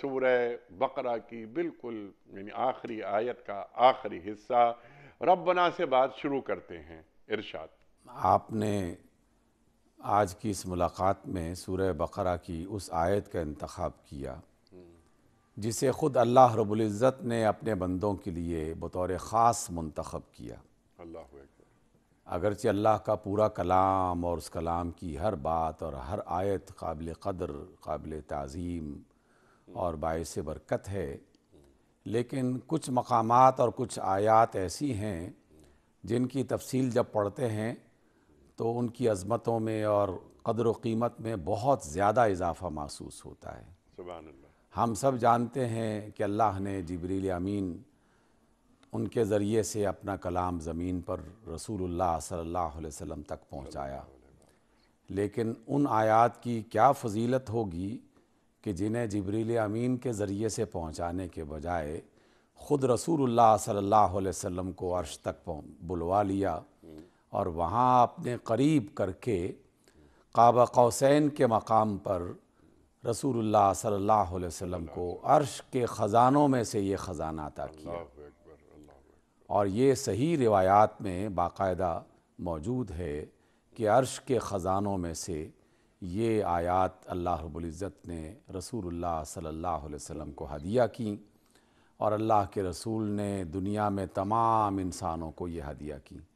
سورہ بقرہ کی بالکل یعنی آخری آیت کا آخری حصہ ربنا سے بات شروع کرتے ہیں ارشاد آپ نے آج کی اس ملاقات میں سورہ بقرہ کی اس آیت کا انتخاب کیا جسے خود اللہ رب العزت نے اپنے بندوں کے لیے بطور خاص منتخب کیا اللہ اگرچہ اللہ کا پورا کلام اور اس کلام کی ہر بات اور ہر آیت قابل قدر قابل تعظیم اور باعث برکت ہے لیکن کچھ مقامات اور کچھ آیات ایسی ہیں جن کی تفصیل جب پڑھتے ہیں تو ان کی عظمتوں میں اور قدر و قیمت میں بہت زیادہ اضافہ محسوس ہوتا ہے ہم سب جانتے ہیں کہ اللہ نے جبریل امین ان کے ذریعے سے اپنا کلام زمین پر رسول اللہ صلی اللہ علیہ وسلم تک پہنچایا لیکن ان آیات کی کیا فضیلت ہوگی کہ جنہیں جبریل امین کے ذریعے سے پہنچانے کے بجائے خود رسول اللہ صلی اللہ علیہ وسلم کو عرش تک بلوا لیا اور وہاں آپ نے قریب کر کے کعبہ قوسین کے مقام پر رسول اللہ صلی اللہ علیہ وسلم کو عرش کے خزانوں میں سے یہ خزانہ عطا کیا اور یہ صحیح روایات میں باقاعدہ موجود ہے کہ عرش کے خزانوں میں سے یہ آیات اللہ رب العزت نے رسول اللہ صلی اللہ علیہ وسلم کو ہدیہ کیں اور اللہ کے رسول نے دنیا میں تمام انسانوں کو یہ ہدیہ کیں